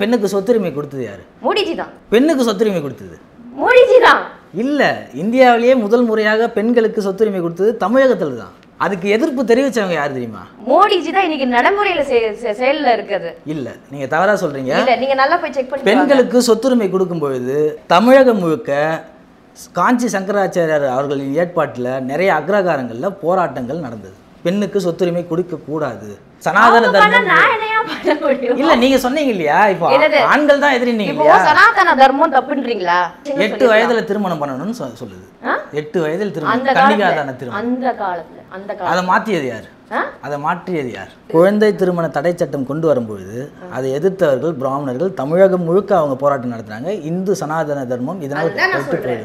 பெண்ணுக்கு சொத்துரிமை கொடுத்தது யாரு மோடிஜி தான் பெண்ணுக்கு சொத்துரிமை கொடுத்தது மோடிஜி தான் இல்ல இந்தியாவிலேயே முதல் முறையாக பெண்களுக்கு சொத்துரிமை கொடுத்தது தமிழகத்துல தான் அதுக்கு எதிர்ப்பு தெரிவிச்சவங்க யார் தெரியுமா மோடிஜி தான் இன்னைக்கு நடைமுறையில செயல்ல இருக்குது இல்ல நீங்க தவறா சொல்றீங்க நீங்க நல்லா போய் செக் பண்ணி பெண்களுக்கு சொத்துரிமை கொடுக்கும் பொழுது தமிழகம் முழுக்க காஞ்சி சங்கராச்சாரியார் அவர்களின் ஏற்பாட்டில் நிறைய அக்ரகாரங்களில் போராட்டங்கள் நடந்தது பெண்ணுக்கு சொத்துரிமை கொடுக்க கூடாது சனாதன தர்மம் சொல்லிடுவோம் இல்ல நீங்க சொன்னீங்க இல்லையா இப்போ ஆண்கள் தான் எதிரினீங்க இல்லையா சனாதன தர்மம் தப்புன்றீங்களா எட்டு வயதுல திருமணம் பண்ணணும்னு சொல்லுது எட்டு வயதில் திருமணம் கன்னிகாதான திருமணம் அந்த காலத்துல அந்த காலம் அதை மாத்தியது யார் அதை மாற்றியது யார் குழந்தை திருமண தடை சட்டம் கொண்டு வரும்பொழுது அதை எதிர்த்தவர்கள் பிராமணர்கள் தமிழகம் முழுக்க அவங்க போராட்டம் நடத்துனாங்க இந்து சனாதன தர்மம் இதனால்